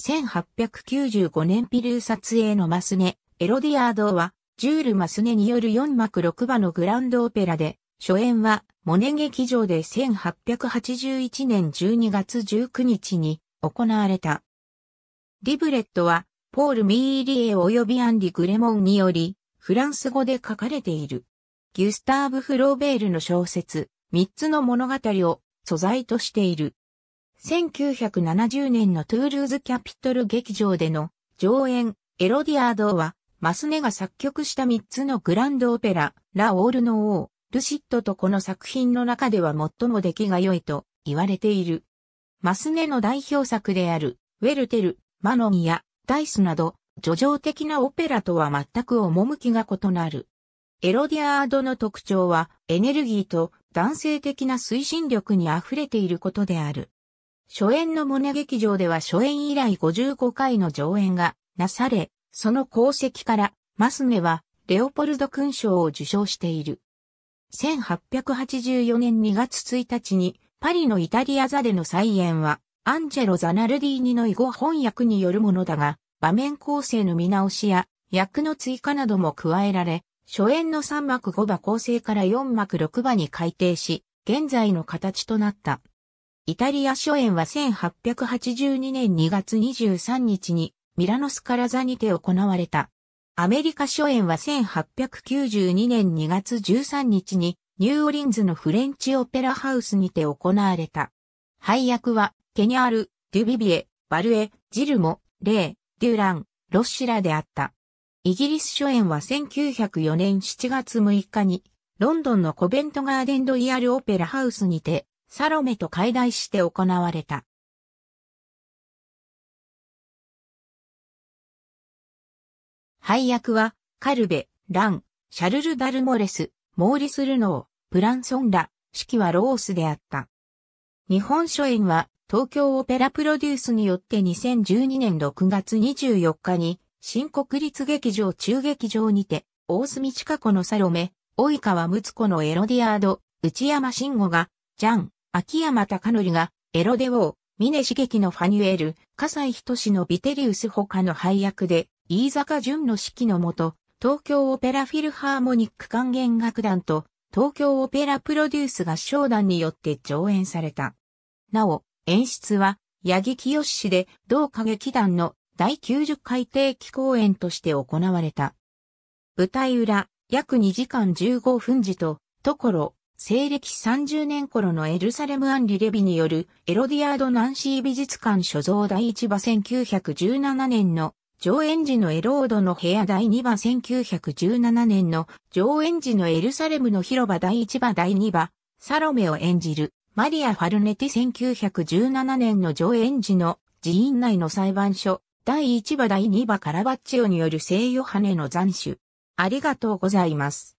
1895年ピルー撮影のマスネ、エロディアードは、ジュール・マスネによる4幕6話のグランドオペラで、初演は、モネ劇場で1881年12月19日に行われた。リブレットは、ポール・ミーリエ及びアンリ・グレモンにより、フランス語で書かれている。ギュスターブ・フローベールの小説、三つの物語を素材としている。1970年のトゥールーズキャピトル劇場での上演、エロディアードは、マスネが作曲した3つのグランドオペラ、ラ・オールの王、ルシットとこの作品の中では最も出来が良いと言われている。マスネの代表作である、ウェルテル、マノンや、ダイスなど、叙情的なオペラとは全く趣が異なる。エロディアードの特徴は、エネルギーと男性的な推進力に溢れていることである。初演のモネ劇場では初演以来55回の上演がなされ、その功績からマスネはレオポルド勲章を受賞している。1884年2月1日にパリのイタリア座での再演はアンジェロ・ザナルディーニの囲碁翻訳によるものだが、場面構成の見直しや役の追加なども加えられ、初演の3幕5場構成から4幕6場に改定し、現在の形となった。イタリア初演は1882年2月23日にミラノスカラ座にて行われた。アメリカ初演は1892年2月13日にニューオリンズのフレンチオペラハウスにて行われた。配役はケニャール、デュビビエ、バルエ、ジルモ、レイ、デュラン、ロッシラであった。イギリス初演は1904年7月6日にロンドンのコベントガーデンドイヤルオペラハウスにてサロメと解題して行われた。配役は、カルベ、ラン、シャルル・ダルモレス、モーリス・ルノー、プランソンラ、揮はロースであった。日本書演は、東京オペラプロデュースによって2012年6月24日に、新国立劇場中劇場にて、大隅近子のサロメ、及川睦子のエロディアード、内山慎吾が、ジャン、秋山隆則が、エロデウォー、峰茂樹のファニュエル、笠井仁のビテリウス他の配役で、飯坂淳の指揮のもと、東京オペラフィルハーモニック管弦楽団と、東京オペラプロデュース合唱団によって上演された。なお、演出は、八木清氏で、同歌劇団の第90回定期公演として行われた。舞台裏、約2時間15分時と、ところ、西暦30年頃のエルサレム・アンリ・レビによるエロディアード・ナンシー美術館所蔵第1話1917年の上演時のエロードの部屋第2話1917年の上演時のエルサレムの広場第1話第2話サロメを演じるマリア・ファルネティ1917年の上演時の寺院内の裁判所第1話第2話カラバッチオによる聖ヨハネの残首ありがとうございます。